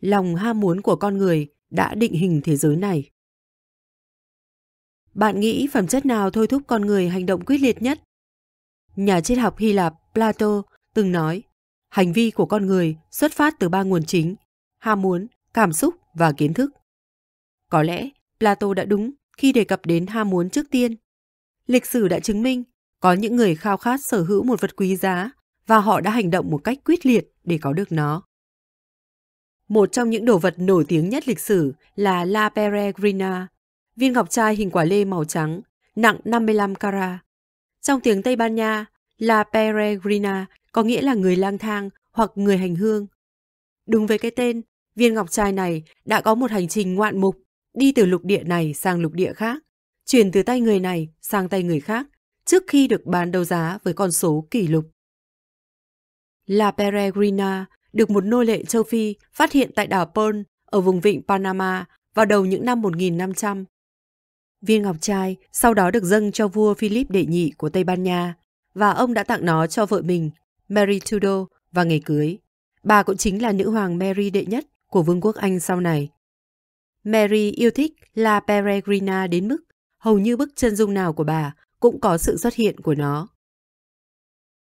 lòng ham muốn của con người đã định hình thế giới này. Bạn nghĩ phẩm chất nào thôi thúc con người hành động quyết liệt nhất? Nhà triết học Hy Lạp Plato từng nói, hành vi của con người xuất phát từ ba nguồn chính, ham muốn, cảm xúc và kiến thức. Có lẽ Plato đã đúng khi đề cập đến ham muốn trước tiên. Lịch sử đã chứng minh có những người khao khát sở hữu một vật quý giá và họ đã hành động một cách quyết liệt để có được nó. Một trong những đồ vật nổi tiếng nhất lịch sử là La Peregrina, viên ngọc trai hình quả lê màu trắng, nặng 55 carat. Trong tiếng Tây Ban Nha, La Peregrina có nghĩa là người lang thang hoặc người hành hương. Đúng với cái tên, viên ngọc trai này đã có một hành trình ngoạn mục, đi từ lục địa này sang lục địa khác, chuyển từ tay người này sang tay người khác, trước khi được bán đấu giá với con số kỷ lục. La Peregrina được một nô lệ châu Phi phát hiện tại đảo Pearl ở vùng vịnh Panama vào đầu những năm 1500. Viên ngọc trai sau đó được dâng cho vua Philip đệ nhị của Tây Ban Nha và ông đã tặng nó cho vợ mình, Mary Tudor, vào ngày cưới. Bà cũng chính là nữ hoàng Mary đệ nhất của Vương quốc Anh sau này. Mary yêu thích La Peregrina đến mức hầu như bức chân dung nào của bà cũng có sự xuất hiện của nó.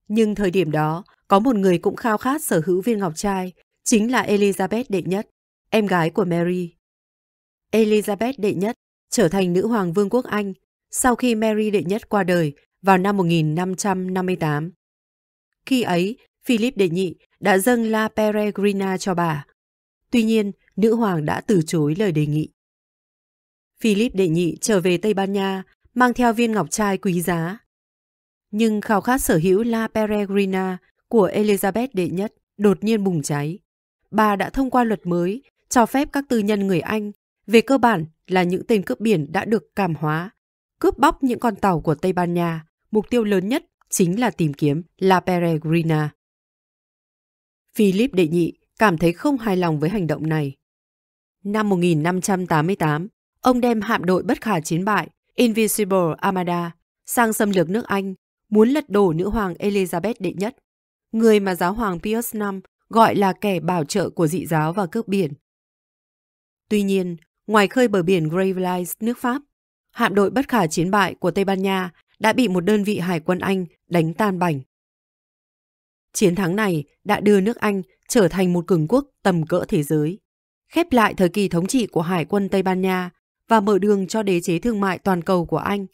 Nhưng thời điểm đó, có một người cũng khao khát sở hữu viên ngọc trai, chính là Elizabeth đệ nhất, em gái của Mary. Elizabeth đệ nhất trở thành nữ hoàng vương quốc Anh sau khi Mary đệ nhất qua đời vào năm 1558. Khi ấy, Philip đệ nhị đã dâng La Peregrina cho bà. Tuy nhiên, nữ hoàng đã từ chối lời đề nghị. Philip đệ nhị trở về Tây Ban Nha, mang theo viên ngọc trai quý giá. Nhưng khao khát sở hữu La Peregrina của Elizabeth đệ nhất đột nhiên bùng cháy. Bà đã thông qua luật mới cho phép các tư nhân người Anh, về cơ bản là những tên cướp biển đã được cảm hóa, cướp bóc những con tàu của Tây Ban Nha, mục tiêu lớn nhất chính là tìm kiếm La Peregrina. Philip đệ nhị cảm thấy không hài lòng với hành động này. Năm 1588, ông đem hạm đội bất khả chiến bại Invisible Armada sang xâm lược nước Anh, muốn lật đổ nữ hoàng Elizabeth đệ nhất người mà giáo hoàng Pius V gọi là kẻ bảo trợ của dị giáo và cướp biển. Tuy nhiên, ngoài khơi bờ biển Gravelines, nước Pháp, hạm đội bất khả chiến bại của Tây Ban Nha đã bị một đơn vị hải quân Anh đánh tan bành. Chiến thắng này đã đưa nước Anh trở thành một cường quốc tầm cỡ thế giới, khép lại thời kỳ thống trị của Hải quân Tây Ban Nha và mở đường cho đế chế thương mại toàn cầu của Anh.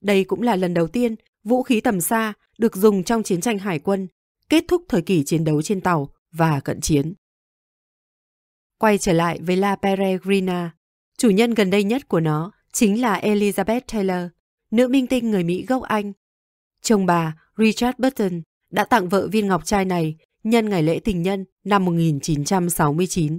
Đây cũng là lần đầu tiên vũ khí tầm xa được dùng trong chiến tranh hải quân kết thúc thời kỳ chiến đấu trên tàu và cận chiến. Quay trở lại với La Peregrina, chủ nhân gần đây nhất của nó chính là Elizabeth Taylor, nữ minh tinh người Mỹ gốc Anh. Chồng bà, Richard Burton, đã tặng vợ viên ngọc trai này nhân ngày lễ tình nhân năm 1969.